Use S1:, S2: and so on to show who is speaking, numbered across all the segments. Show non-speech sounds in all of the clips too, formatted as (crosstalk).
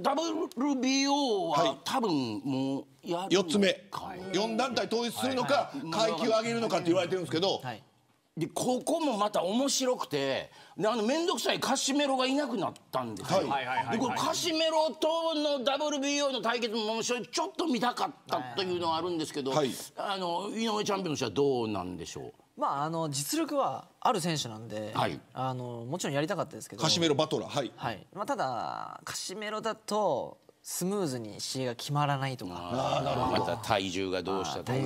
S1: ＷＢＯ はたぶん4団体統一するのか階級を上げるのかと言われているんですけどここもまた面白くて面倒くさいカシメロがいなくなったんですよ。カシメロとの ＷＢＯ の対決も面白いちょっと見たかったというのがあるんですけど井上チャンピオン氏はどうなんでしょ
S2: う。実力はある選手なんで、もちろんやりたかったですけどカシメロバトラー、はいただカシメロだとスムーズに試合が決まらないとかまた
S1: 体重がどうしたとか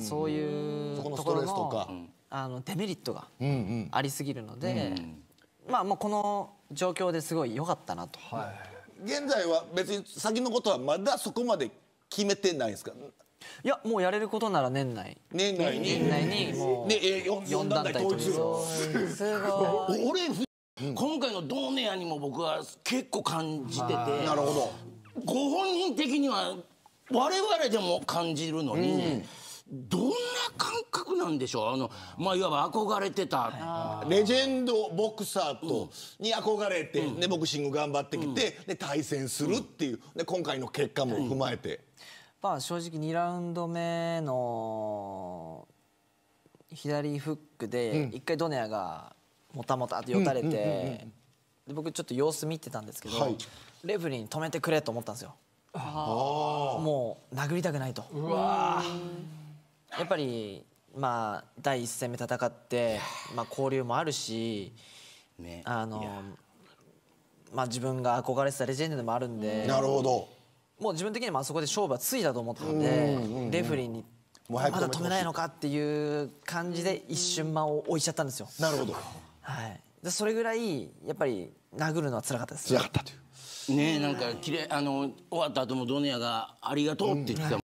S1: そ
S2: ういうところのあのデメリットがありすぎるので、まあもうこの状況ですごい良かったなと、はい、現在は別に先のことはまだそこまで決めてないですかいやもうやれることなら年内年内に年内にもう、ね、4団体統一
S1: すごい (laughs) 俺、うん、今回の同年アにも僕は結構感じててなるほどご本人的には我々でも感じるのに、うん、どんでしょう、まあ、いわば憧れてたレジェンドボクサーに憧れて、ボクシング頑張ってきて対戦するっていう今回の結果も踏まえて。
S2: まあ、正直2ラウンド目の左フックで一回ドネアがもたもたってよたれて僕ちょっと様子見てたんですけど、レフリーに止めてくれと思ったんですよ。もう殴りたくないと。やっぱりまあ、第1戦目戦って、まあ、交流もあるし、ね、あのまあ、自分が憧れてたレジェンドでもあるんでなるほどもう自分的にもあそこで勝負はついたと思ったので、レフェリーにまだ止めないのかっていう感じで一瞬間を置いちゃったんですよ。なるほど、はい、でそれぐらいやっぱり殴るのは辛かったです。辛かったという
S1: ねなんか綺麗あの終わった後もドネアがありがとうって言ってたもん、うんはい